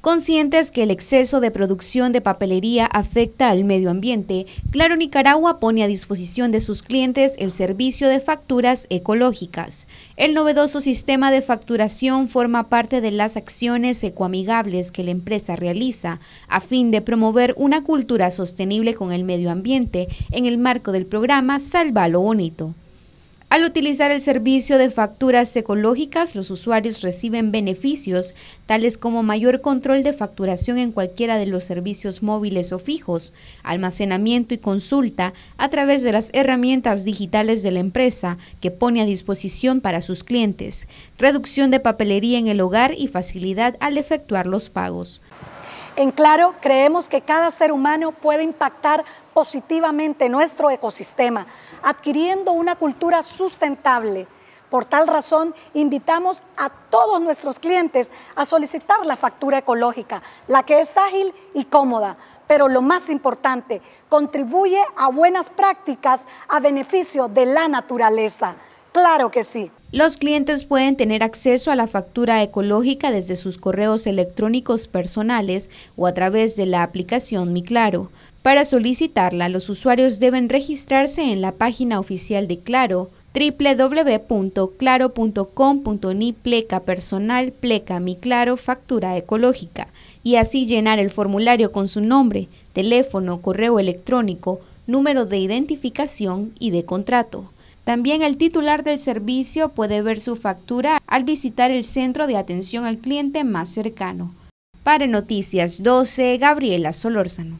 Conscientes que el exceso de producción de papelería afecta al medio ambiente, Claro Nicaragua pone a disposición de sus clientes el servicio de facturas ecológicas. El novedoso sistema de facturación forma parte de las acciones ecoamigables que la empresa realiza a fin de promover una cultura sostenible con el medio ambiente en el marco del programa Salva lo Bonito. Al utilizar el servicio de facturas ecológicas, los usuarios reciben beneficios tales como mayor control de facturación en cualquiera de los servicios móviles o fijos, almacenamiento y consulta a través de las herramientas digitales de la empresa que pone a disposición para sus clientes, reducción de papelería en el hogar y facilidad al efectuar los pagos. En Claro, creemos que cada ser humano puede impactar positivamente nuestro ecosistema, adquiriendo una cultura sustentable. Por tal razón, invitamos a todos nuestros clientes a solicitar la factura ecológica, la que es ágil y cómoda, pero lo más importante, contribuye a buenas prácticas a beneficio de la naturaleza. Claro que sí. Los clientes pueden tener acceso a la factura ecológica desde sus correos electrónicos personales o a través de la aplicación Mi Claro. Para solicitarla, los usuarios deben registrarse en la página oficial de Claro www.claro.com.ni pleca personal pleca mi claro factura ecológica y así llenar el formulario con su nombre, teléfono, correo electrónico, número de identificación y de contrato. También el titular del servicio puede ver su factura al visitar el centro de atención al cliente más cercano. Para Noticias 12, Gabriela Solórzano.